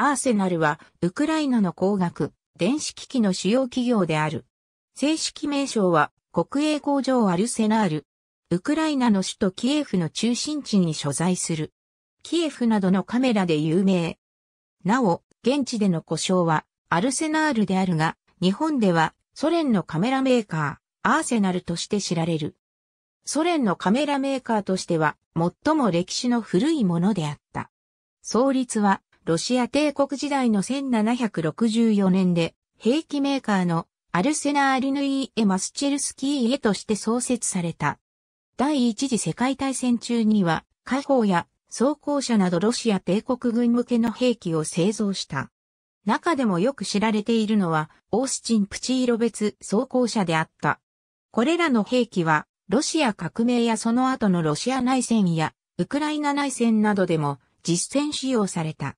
アーセナルは、ウクライナの工学、電子機器の主要企業である。正式名称は、国営工場アルセナール。ウクライナの首都キエフの中心地に所在する。キエフなどのカメラで有名。なお、現地での故障は、アルセナールであるが、日本では、ソ連のカメラメーカー、アーセナルとして知られる。ソ連のカメラメーカーとしては、最も歴史の古いものであった。創立は、ロシア帝国時代の1764年で、兵器メーカーのアルセナールヌイエ・マスチェルスキーへとして創設された。第一次世界大戦中には、火砲や装甲車などロシア帝国軍向けの兵器を製造した。中でもよく知られているのは、オースチン・プチーロ別装甲車であった。これらの兵器は、ロシア革命やその後のロシア内戦や、ウクライナ内戦などでも実戦使用された。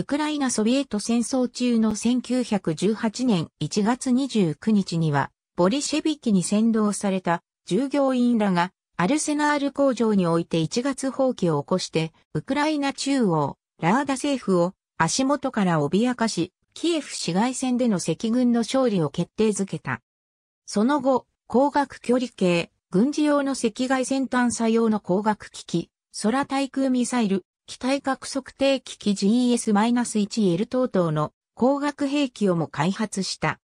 ウクライナソビエト戦争中の1918年1月29日には、ボリシェビキに先導された従業員らがアルセナール工場において1月放棄を起こして、ウクライナ中央、ラーダ政府を足元から脅かし、キエフ市街戦での赤軍の勝利を決定づけた。その後、光学距離計、軍事用の赤外線探査用の光学機器、空対空ミサイル、機体核測定機器 GS-1L e 等々の光学兵器をも開発した。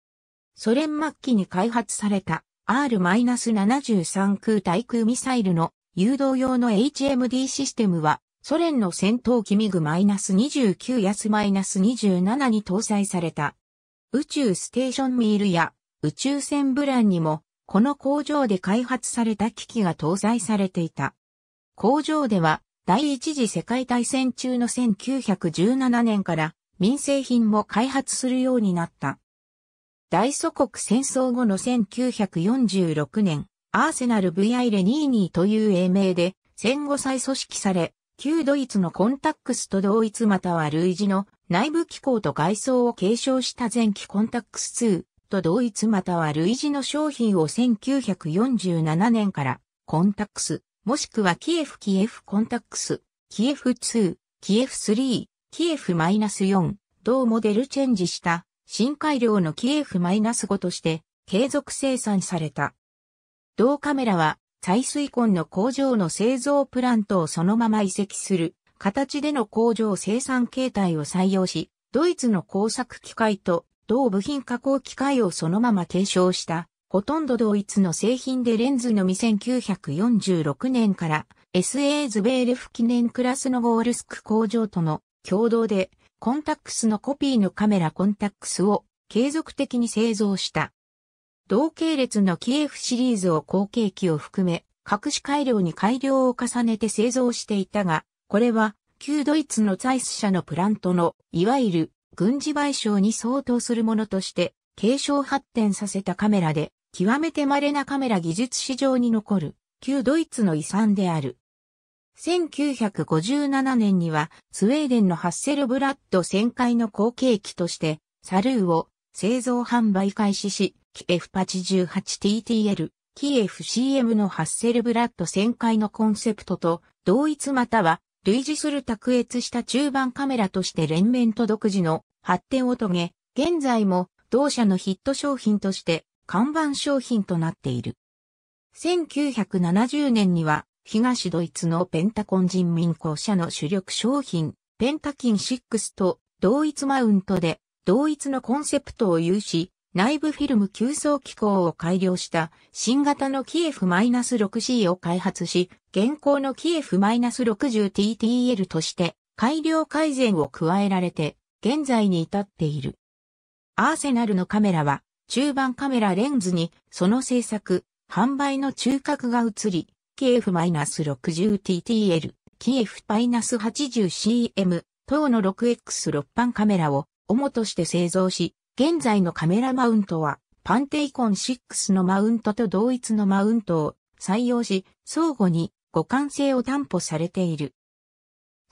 ソ連末期に開発された R-73 空対空ミサイルの誘導用の HMD システムはソ連の戦闘機ミグ -29 や -27 に搭載された。宇宙ステーションミールや宇宙船ブランにもこの工場で開発された機器が搭載されていた。工場では第一次世界大戦中の1917年から民生品も開発するようになった。大祖国戦争後の1946年、アーセナル VI レニーニーという英名で戦後再組織され、旧ドイツのコンタックスと同一または類似の内部機構と外装を継承した前期コンタックス2と同一または類似の商品を1947年からコンタックスもしくはキエフキエフコンタックス、キエフ2、キエフ3、キエフ -4、同モデルチェンジした新改良のキエフ -5 として継続生産された。同カメラは採水根の工場の製造プラントをそのまま移籍する形での工場生産形態を採用し、ドイツの工作機械と同部品加工機械をそのまま継承したほとんど同一の製品でレンズのみ1946年から SA ズベーレフ記念クラスのゴールスク工場との共同でコンタックスのコピーのカメラコンタックスを継続的に製造した。同系列のキエフシリーズを後継機を含め、各種改良に改良を重ねて製造していたが、これは旧ドイツのザイス社のプラントの、いわゆる軍事賠償に相当するものとして、継承発展させたカメラで、極めて稀なカメラ技術史上に残る、旧ドイツの遺産である。1957年には、スウェーデンのハッセルブラッド旋回の後継機として、サルーを製造販売開始し、k f 88TTL、キエフ CM のハッセルブラッド旋回のコンセプトと、同一または類似する卓越した中盤カメラとして連綿と独自の発展を遂げ、現在も同社のヒット商品として看板商品となっている。1970年には東ドイツのペンタコン人民公社の主力商品ペンタキン6と同一マウントで同一のコンセプトを有し内部フィルム吸送機構を改良した新型のキエフ -6C を開発し現行のキエフ -60TTL として改良改善を加えられて現在に至っている。アーセナルのカメラは中盤カメラレンズにその製作、販売の中核が移り、k f -60TTL、k f -80CM 等の 6X6 版カメラを主として製造し、現在のカメラマウントはパンテイコン6のマウントと同一のマウントを採用し、相互に互換性を担保されている。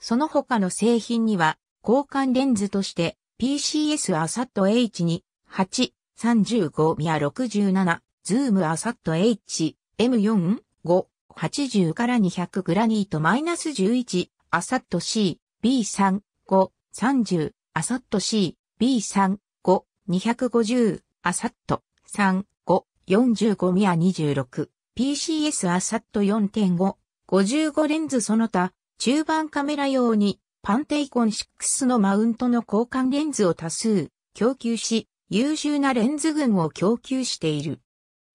その他の製品には、交換レンズとして PCS アサット H2、8、35ミア67、ズームアサット H、M4、5、80から200グラニート -11、アサット C、B3、5、30、アサット C、B3、5、250、アサット、3、5、45ミア26、PCS アサット4.5、55レンズその他、中盤カメラ用に、パンテイコン6のマウントの交換レンズを多数供給し、優秀なレンズ群を供給している。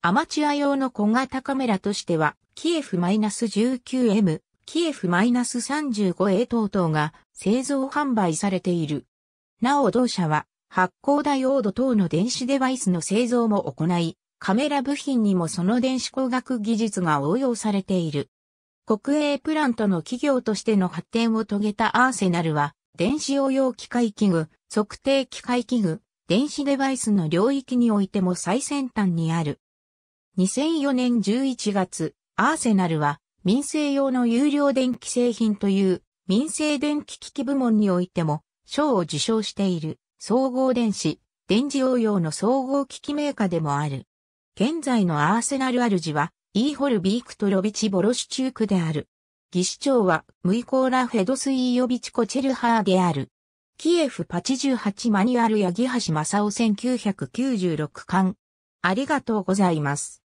アマチュア用の小型カメラとしては、キエフ -19M、キエフ -35A 等々が製造販売されている。なお同社は発光ダイオード等の電子デバイスの製造も行い、カメラ部品にもその電子工学技術が応用されている。国営プラントの企業としての発展を遂げたアーセナルは、電子応用機械器具、測定機械器具、電子デバイスの領域においても最先端にある。2004年11月、アーセナルは民生用の有料電気製品という民生電気機器部門においても賞を受賞している総合電子、電磁応用の総合機器メーカーでもある。現在のアーセナル主はイーホルビークトロビチボロシチュークである。技師長は、ムイコーラ・フェドスイーヨビチコチェルハーである。キエフ88マニュアル八木橋正夫1996巻。ありがとうございます。